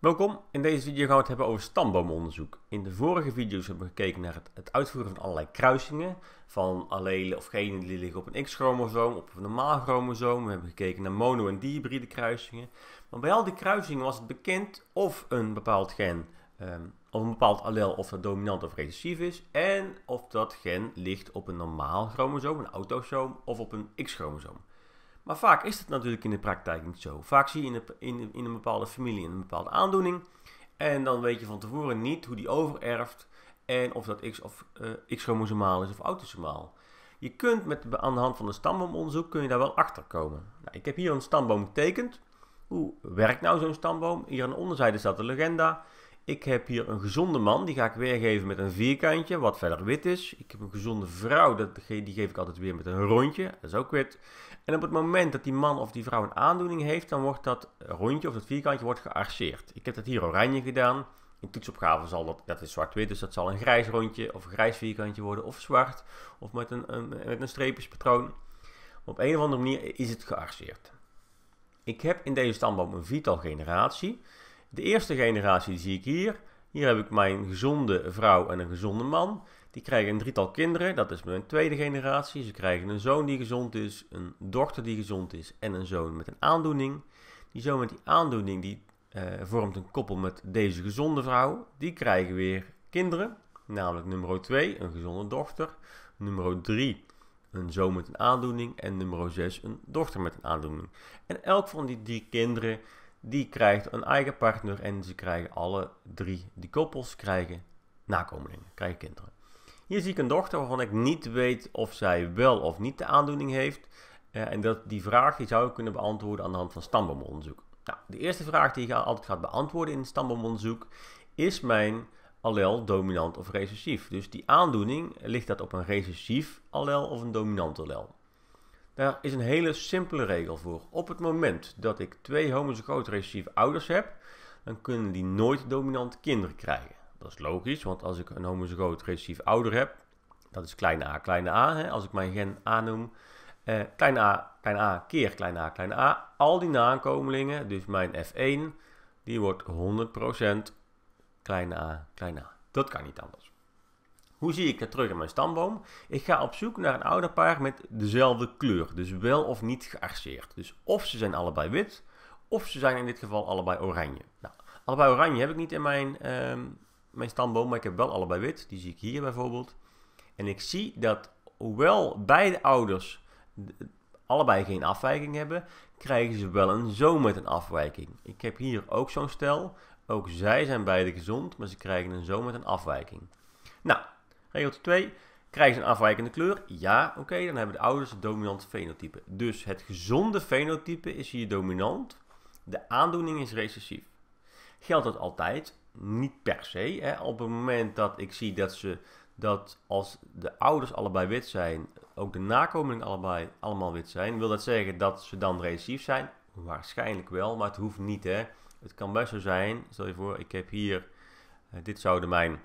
Welkom, in deze video gaan we het hebben over stamboomonderzoek. In de vorige video's hebben we gekeken naar het, uitvoeren van allerlei kruisingen van allelen of genen die liggen op een X-chromosoom, op een normaal chromosoom. We hebben gekeken naar mono- en dihybride kruisingen. Maar bij al die kruisingen was het bekend of een bepaald gen ehm, of een bepaald allel of dat dominant of recessief is en of dat gen ligt op een normaal chromosoom, een autosoom of op een X-chromosoom. Maar vaak is dat natuurlijk in de praktijk niet zo. Vaak zie je in, in, in een bepaalde familie een bepaalde aandoening. En dan weet je van tevoren niet hoe die overerft. En of dat X of eh, X-chromosomaal is of autosomaal. Je kunt met, aan de hand van een stamboomonderzoek kun je daar wel achter komen. Nou, ik heb hier een stamboom getekend. Hoe werkt nou zo'n stamboom? Hier aan de onderzijde staat de legenda. Ik heb hier een gezonde man, die ga ik weergeven met een vierkantje, wat verder wit is. Ik heb een gezonde vrouw, die geef ik altijd weer met een rondje, dat is ook wit. En op het moment dat die man of die vrouw een aandoening heeft, dan wordt dat rondje of dat vierkantje wordt gearcheerd. Ik heb dat hier oranje gedaan. In toetsopgave zal dat, dat is zwart-wit, dus dat zal een grijs rondje of een grijs vierkantje worden, of zwart, of met een, een met een streepjespatroon. op een of andere manier is het gearcheerd. Ik heb in deze stamboom een vitalgeneratie. generatie. De eerste generatie zie ik hier. Hier heb ik mijn gezonde vrouw en een gezonde man. Die krijgen een drietal kinderen. Dat is mijn tweede generatie. Ze krijgen een zoon die gezond is, een dochter die gezond is en een zoon met een aandoening. Die zoon met die aandoening die, eh, vormt een koppel met deze gezonde vrouw. Die krijgen weer kinderen. Namelijk nummer 2, een gezonde dochter. Nummer 3, een zoon met een aandoening. En nummer 6, een dochter met een aandoening. En elk van die drie kinderen die krijgt een eigen partner en ze krijgen alle drie, die koppels krijgen nakomelingen, krijgen kinderen. Hier zie ik een dochter waarvan ik niet weet of zij wel of niet de aandoening heeft. Eh, en dat, die vraag die zou ik kunnen beantwoorden aan de hand van stamboomonderzoek. Nou, de eerste vraag die je altijd gaat beantwoorden in stamboomonderzoek is mijn allel dominant of recessief. Dus die aandoening, ligt dat op een recessief allel of een dominant allel? Daar is een hele simpele regel voor. Op het moment dat ik twee homozygoot ouders heb, dan kunnen die nooit dominante kinderen krijgen. Dat is logisch, want als ik een homozygoot recessief ouder heb, dat is kleine a, kleine a. Hè? Als ik mijn gen A noem, eh, kleine a, kleine a keer kleine a, kleine a. Al die nakomelingen, dus mijn F1, die wordt 100% kleine a, kleine a. Dat kan niet anders. Hoe zie ik dat terug in mijn stamboom? Ik ga op zoek naar een ouderpaar met dezelfde kleur, dus wel of niet gearseerd. Dus of ze zijn allebei wit, of ze zijn in dit geval allebei oranje. Nou, allebei oranje heb ik niet in mijn, ehm, mijn stamboom, maar ik heb wel allebei wit. Die zie ik hier bijvoorbeeld. En ik zie dat hoewel beide ouders allebei geen afwijking hebben, krijgen ze wel een zoon met een afwijking. Ik heb hier ook zo'n stel. Ook zij zijn beide gezond, maar ze krijgen een zoon met een afwijking. Nou, Regeltje 2. Krijgen ze een afwijkende kleur? Ja, oké, dan hebben de ouders het dominant fenotype. Dus het gezonde fenotype is hier dominant. De aandoening is recessief. Geldt dat altijd? Niet per se. Hè. Op het moment dat ik zie dat, ze, dat als de ouders allebei wit zijn, ook de nakomelingen allebei allemaal wit zijn, wil dat zeggen dat ze dan recessief zijn? Waarschijnlijk wel, maar het hoeft niet. Hè. Het kan best zo zijn, stel je voor, ik heb hier, eh, dit zouden mijn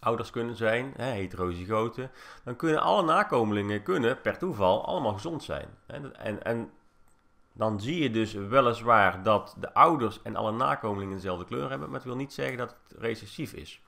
ouders kunnen zijn, hè, heterozygoten, dan kunnen alle nakomelingen kunnen per toeval allemaal gezond zijn. En, en dan zie je dus weliswaar dat de ouders en alle nakomelingen dezelfde kleur hebben, maar het wil niet zeggen dat het recessief is.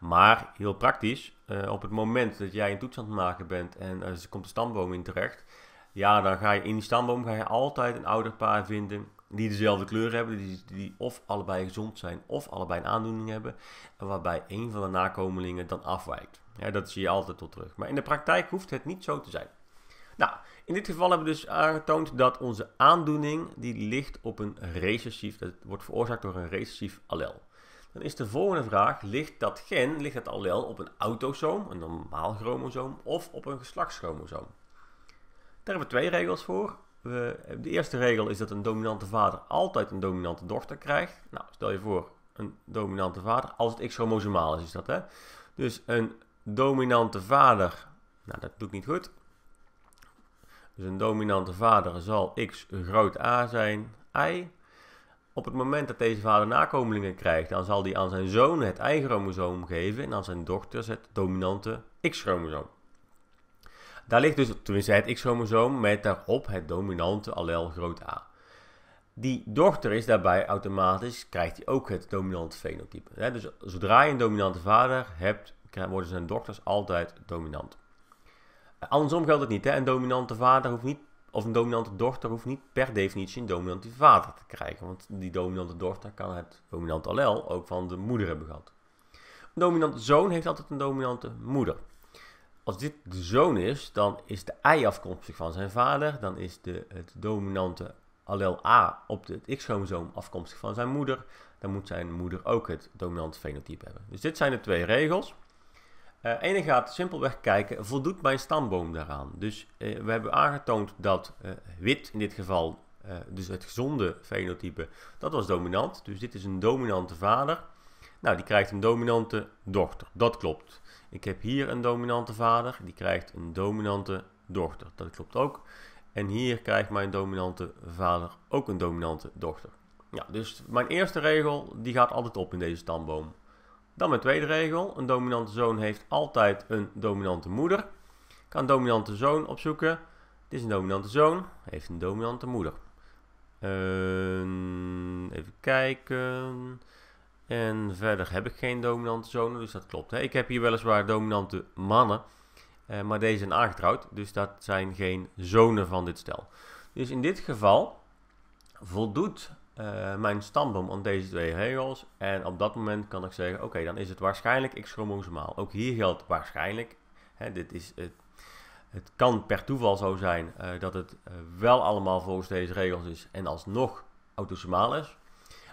Maar heel praktisch, eh, op het moment dat jij een toets aan het maken bent en eh, er komt een stamboom in terecht, ja, dan ga je in die stamboom ga je altijd een ouderpaar vinden die dezelfde kleur hebben, die, die of allebei gezond zijn of allebei een aandoening hebben, waarbij een van de nakomelingen dan afwijkt. Ja, dat zie je altijd tot terug. Maar in de praktijk hoeft het niet zo te zijn. Nou, in dit geval hebben we dus aangetoond dat onze aandoening die ligt op een recessief, dat wordt veroorzaakt door een recessief allel. Dan is de volgende vraag, ligt dat gen, ligt dat allel op een autosoom, een normaal chromosoom, of op een geslachtschromosoom? Daar hebben we twee regels voor de eerste regel is dat een dominante vader altijd een dominante dochter krijgt. Nou, stel je voor, een dominante vader, als het X-chromosomaal is, is dat hè. Dus een dominante vader, nou dat doe ik niet goed. Dus een dominante vader zal X groot A zijn, Y. Op het moment dat deze vader nakomelingen krijgt, dan zal hij aan zijn zoon het Y-chromosoom geven en aan zijn dochters het dominante X-chromosoom. Daar ligt dus tenminste het X-chromosoom met daarop het dominante allel groot A. Die dochter is daarbij automatisch, krijgt hij ook het dominante fenotype. Dus zodra je een dominante vader hebt, worden zijn dochters altijd dominant. Eh, andersom geldt het niet. Hè? Een dominante vader hoeft niet, of een dominante dochter hoeft niet per definitie een dominante vader te krijgen. Want die dominante dochter kan het dominante allel ook van de moeder hebben gehad. Een dominante zoon heeft altijd een dominante moeder als dit de zoon is, dan is de ei afkomstig van zijn vader. Dan is de, het dominante allel A op het X-chromosoom afkomstig van zijn moeder. Dan moet zijn moeder ook het dominante fenotype hebben. Dus dit zijn de twee regels. Uh, ene gaat simpelweg kijken, voldoet mijn stamboom daaraan? Dus eh, we hebben aangetoond dat eh, wit in dit geval, dus het gezonde fenotype, dat was dominant. Dus dit is een dominante vader. Nou, die krijgt een dominante dochter. Dat klopt. Ik heb hier een dominante vader. Die krijgt een dominante dochter. Dat klopt ook. En hier krijgt mijn dominante vader ook een dominante dochter. Ja, dus mijn eerste regel die gaat altijd op in deze stamboom. Dan mijn tweede regel. Een dominante zoon heeft altijd een dominante moeder. Ik kan een dominante zoon opzoeken. Dit is een dominante zoon, heeft een dominante moeder. Ehm, even kijken. En verder heb ik geen dominante zone, dus dat klopt. Hè. Ik heb hier weliswaar dominante mannen, eh, maar deze zijn aangetrouwd, dus dat zijn geen zonen van dit stel. Dus in dit geval voldoet eh, mijn stamboom aan deze twee regels. En op dat moment kan ik zeggen, oké, dan is het waarschijnlijk x-chromosomaal. Ook hier geldt waarschijnlijk. Hè, dit is het, het, kan per toeval zo zijn eh, dat het eh, wel allemaal volgens deze regels is en alsnog autosomaal is.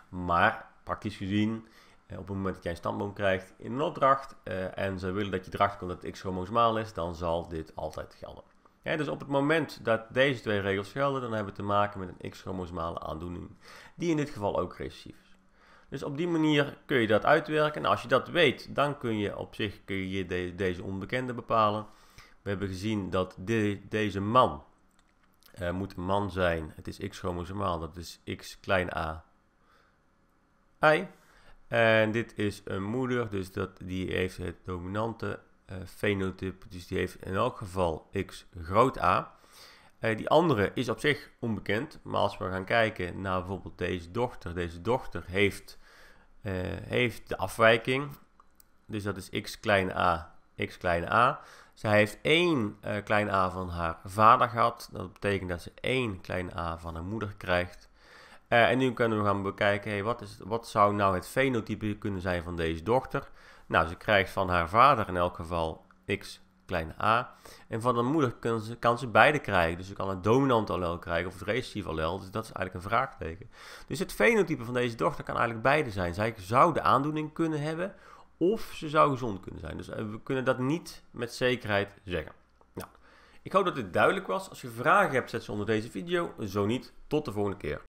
Maar praktisch gezien, eh, op het moment dat jij een stamboom krijgt in een opdracht eh, en ze willen dat je erachter komt dat het x-chromosomaal is, dan zal dit altijd gelden. dus op het moment dat deze twee regels gelden, dan hebben we te maken met een x-chromosomale aandoening, die in dit geval ook recessief is. Dus op die manier kun je dat uitwerken. Nou, als je dat weet, dan kun je op zich kun je deze onbekende bepalen. We hebben gezien dat deze man eh, moet een man zijn. Het is x-chromosomaal, dat is x klein a en dit is een moeder, dus dat, die heeft het dominante eh, fenotype. Dus die heeft in elk geval X groot A. Eh, die andere is op zich onbekend. Maar als we gaan kijken naar bijvoorbeeld deze dochter. Deze dochter heeft, eh, heeft de afwijking. Dus dat is X klein a, X klein a. Zij heeft één klein a van haar vader gehad. Dat betekent dat ze één klein a van haar moeder krijgt. Eh, en nu kunnen we gaan bekijken, wat, is, wat zou nou het fenotype kunnen zijn van deze dochter? Nou, ze krijgt van haar vader in elk geval x kleine a. En van de moeder kan ze, kan ze beide krijgen. Dus ze kan een dominant allel krijgen of het recessief allel. Dus dat is eigenlijk een vraagteken. Dus het fenotype van deze dochter kan eigenlijk beide zijn. Zij zou de aandoening kunnen hebben of ze zou gezond kunnen zijn. Dus eh, we kunnen dat niet met zekerheid zeggen. Nou, ik hoop dat dit duidelijk was. Als je vragen hebt, zet ze onder deze video. Zo niet, tot de volgende keer.